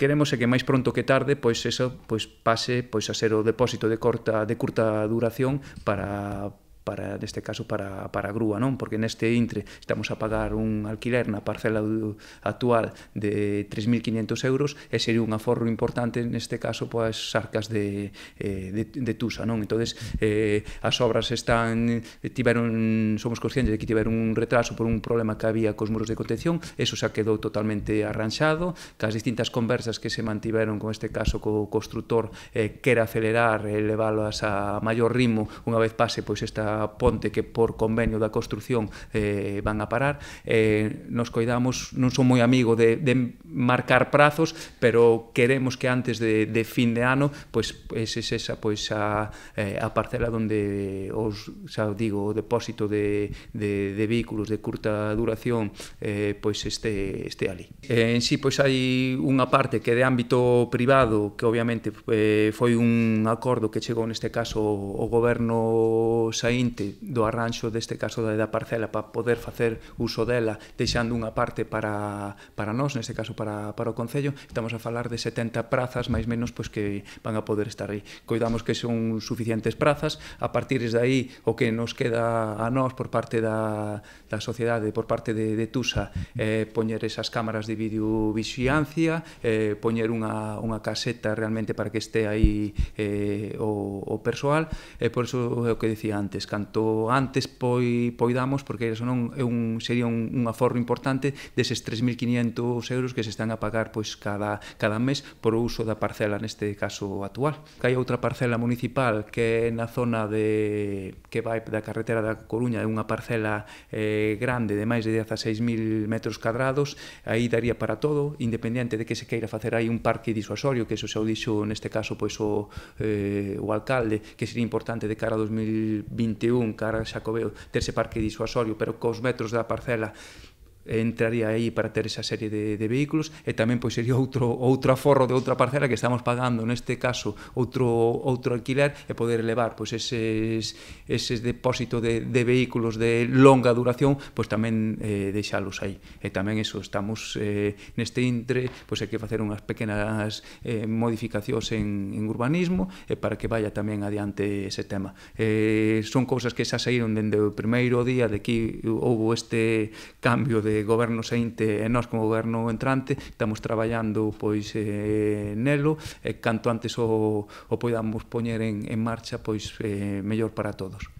Queremos é que máis pronto que tarde pois eso pois pase pois a ser o depósito de corta de curta duración para para neste caso para, para a grúa, non? Porque neste intre estamos a pagar un alquiler na parcela actual de 3.500 euros e sería un aforro importante neste caso pois arcas de, eh, de, de Tusa, non? Entonces eh, as obras están tiveron somos conscientes de que tiveron un retraso por un problema que había cos muros de contención, eso xa quedou totalmente arranxado, que as distintas conversas que se mantiveron con este caso co construtor eh, era acelerar e eh, leválas a maior ritmo unha vez pase pois esta ponte que por convenio da construción eh, van a parar. Eh, nos coidamos, non son moi amigo de, de marcar prazos, pero queremos que antes de, de fin de ano, pois pues, pois es, esa pois a, eh, a parcela donde os, xa digo, o depósito de, de, de vehículos de curta duración eh, pois este, este ali. Eh, en sí, pois hai unha parte que é de ámbito privado, que obviamente eh, foi un acordo que chegou neste caso o goberno Saín 20 do arranxo deste caso da, da parcela para poder facer uso dela deixando unha parte para, para nós, neste caso para, para o Concello, estamos a falar de 70 prazas máis menos pois, que van a poder estar aí. Coidamos que son suficientes prazas, a partir de aí o que nos queda a nós por parte da, da sociedade, por parte de, de Tusa, eh, poñer esas cámaras de videovixiancia, eh, poñer unha, unha caseta realmente para que este aí eh, o, o persoal, e eh, por iso é o que dicía antes, canto antes poi poidamos, porque eso non é un, sería un, un aforro importante deses 3.500 euros que se están a pagar pois cada, cada mes por o uso da parcela neste caso actual. Que hai outra parcela municipal que é na zona de que vai da carretera da Coruña, é unha parcela eh, grande de máis de 16.000 metros cadrados, aí daría para todo, independente de que se queira facer aí un parque disuasorio, que eso xa o dixo neste caso pois o, eh, o alcalde, que sería importante de cara a 2020 21, cara a Xacobeo, terse parque disuasorio, pero cos metros da parcela entraría aí para ter esa serie de, de vehículos e tamén pois sería outro outro aforro de outra parcela que estamos pagando neste caso outro outro alquiler e poder elevar pois eses eses depósito de, de vehículos de longa duración pois tamén eh, deixalos aí e tamén eso estamos eh, neste intre pois hai que facer unhas pequenas eh, modificacións en, en urbanismo e para que vaya tamén adiante ese tema eh, son cousas que xa saíron dende o primeiro día de que houve este cambio de goberno xeinte e nós como goberno entrante estamos traballando pois eh, nelo e canto antes o, o podamos poñer en, en marcha pois eh, mellor para todos.